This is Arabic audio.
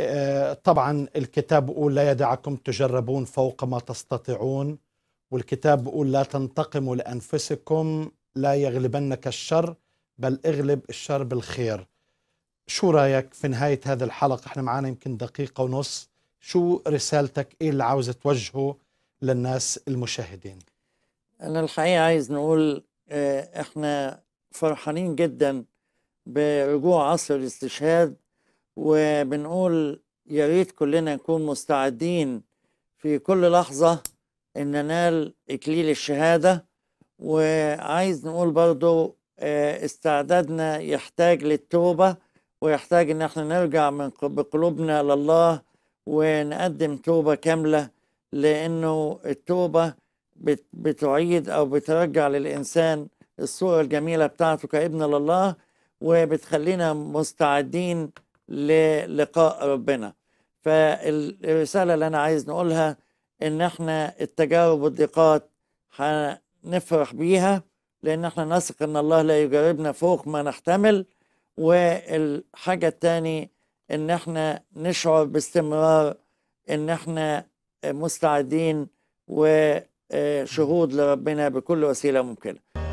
آه، طبعا الكتاب بيقول لا يدعكم تجربون فوق ما تستطيعون والكتاب بيقول لا تنتقموا لانفسكم لا يغلبنك الشر بل اغلب الشر بالخير شو رايك في نهايه هذه الحلقه احنا معانا يمكن دقيقه ونص شو رسالتك ايه اللي عاوز توجهه للناس المشاهدين انا الحقيقه عايز نقول آه، احنا فرحانين جدا برجوع عصر الاستشهاد وبنقول يا ريت كلنا نكون مستعدين في كل لحظة إن ننال إكليل الشهادة وعايز نقول برضو آه، استعدادنا يحتاج للتوبة ويحتاج إن احنا نرجع من بقلوبنا لله ونقدم توبة كاملة لأنه التوبة بتعيد أو بترجع للإنسان الصورة الجميلة بتاعته كابن لله وبتخلينا مستعدين للقاء ربنا فالرسالة اللي أنا عايز نقولها إن إحنا التجارب والضيقات هنفرح بيها لأن إحنا نثق إن الله لا يجربنا فوق ما نحتمل والحاجة الثانية إن إحنا نشعر باستمرار إن إحنا مستعدين وشهود لربنا بكل وسيلة ممكنة